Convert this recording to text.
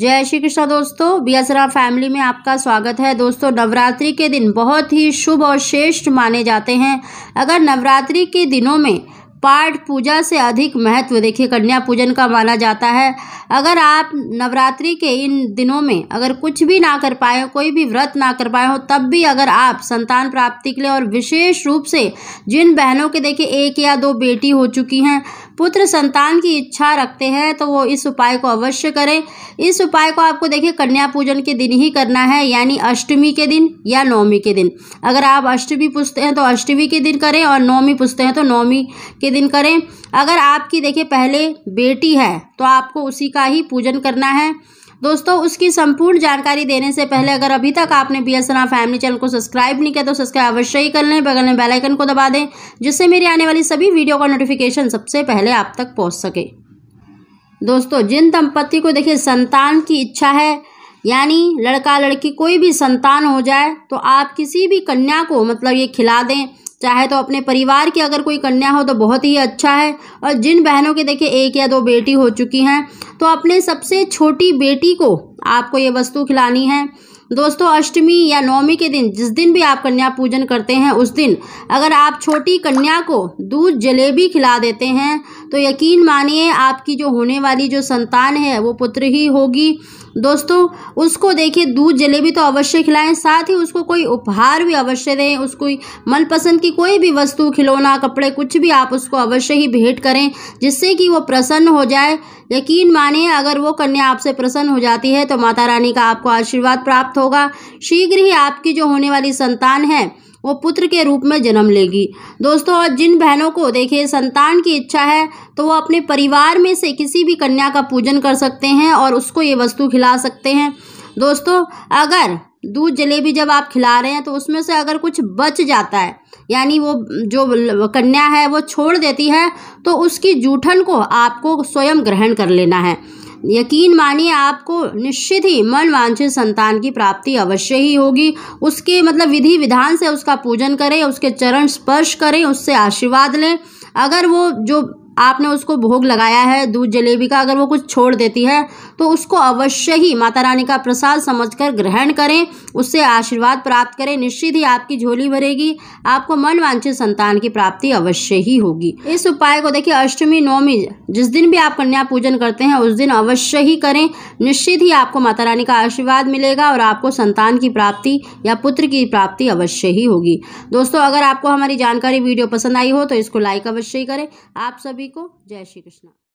जय श्री कृष्णा दोस्तों बियासरा फैमिली में आपका स्वागत है दोस्तों नवरात्रि के दिन बहुत ही शुभ और श्रेष्ठ माने जाते हैं अगर नवरात्रि के दिनों में पाठ पूजा से अधिक महत्व देखिए कन्या पूजन का माना जाता है अगर आप नवरात्रि के इन दिनों में अगर कुछ भी ना कर पाए हो कोई भी व्रत ना कर पाए हो तब भी अगर आप संतान प्राप्ति के लिए और विशेष रूप से जिन बहनों के देखिए एक या दो बेटी हो चुकी हैं पुत्र संतान की इच्छा रखते हैं तो वो इस उपाय को अवश्य करें इस उपाय को आपको देखिए कन्या पूजन के दिन ही करना है यानी अष्टमी के दिन या नवमी के दिन अगर आप अष्टमी पूछते हैं तो अष्टमी के दिन करें और नवमी पूछते हैं तो नवमी के के दिन करें अगर आपकी देखिए पहले बेटी है तो आपको उसी का ही पूजन करना है दोस्तों उसकी संपूर्ण जानकारी देने से पहले अगर अभी तक आपने बी एस फैमिली चैनल को सब्सक्राइब नहीं किया तो सब्सक्राइब अवश्य ही कर लें बगल में बेल आइकन को दबा दें जिससे मेरी आने वाली सभी वीडियो का नोटिफिकेशन सबसे पहले आप तक पहुंच सके दोस्तों जिन दंपत्ति को देखिए संतान की इच्छा है यानी लड़का लड़की कोई भी संतान हो जाए तो आप किसी भी कन्या को मतलब ये खिला दें चाहे तो अपने परिवार की अगर कोई कन्या हो तो बहुत ही अच्छा है और जिन बहनों के देखिए एक या दो बेटी हो चुकी हैं तो अपने सबसे छोटी बेटी को आपको ये वस्तु खिलानी है दोस्तों अष्टमी या नवमी के दिन जिस दिन भी आप कन्या पूजन करते हैं उस दिन अगर आप छोटी कन्या को दूध जलेबी खिला देते हैं तो यकीन मानिए आपकी जो होने वाली जो संतान है वो पुत्र ही होगी दोस्तों उसको देखिए दूध जलेबी तो अवश्य खिलाएं साथ ही उसको कोई उपहार भी अवश्य दें उसको मनपसंद की कोई भी वस्तु खिलौना कपड़े कुछ भी आप उसको अवश्य ही भेंट करें जिससे कि वो प्रसन्न हो जाए यकीन मानिए अगर वो कन्या आपसे प्रसन्न हो जाती है तो माता रानी का आपको आशीर्वाद प्राप्त होगा शीघ्र ही आपकी जो होने वाली संतान है वो पुत्र के रूप में जन्म लेगी दोस्तों और जिन बहनों को देखिए संतान की इच्छा है तो वो अपने परिवार में से किसी भी कन्या का पूजन कर सकते हैं और उसको ये वस्तु खिला सकते हैं दोस्तों अगर दूध जलेबी जब आप खिला रहे हैं तो उसमें से अगर कुछ बच जाता है यानी वो जो कन्या है वो छोड़ देती है तो उसकी जूठन को आपको स्वयं ग्रहण कर लेना है यकीन मानिए आपको निश्चित ही मन वांछित संतान की प्राप्ति अवश्य ही होगी उसके मतलब विधि विधान से उसका पूजन करें उसके चरण स्पर्श करें उससे आशीर्वाद लें अगर वो जो आपने उसको भोग लगाया है दूध जलेबी का अगर वो कुछ छोड़ देती है तो उसको अवश्य ही माता रानी का प्रसाद समझकर ग्रहण करें उससे आशीर्वाद प्राप्त करें निश्चित ही आपकी झोली भरेगी आपको मन वांछित संतान की प्राप्ति अवश्य ही होगी इस उपाय को देखिए अष्टमी नवमी जिस दिन भी आप कन्या पूजन करते हैं उस दिन अवश्य ही करें निश्चित ही आपको माता रानी का आशीर्वाद मिलेगा और आपको संतान की प्राप्ति या पुत्र की प्राप्ति अवश्य ही होगी दोस्तों अगर आपको हमारी जानकारी वीडियो पसंद आई हो तो इसको लाइक अवश्य ही करें आप सभी सभी को जय श्री कृष्णा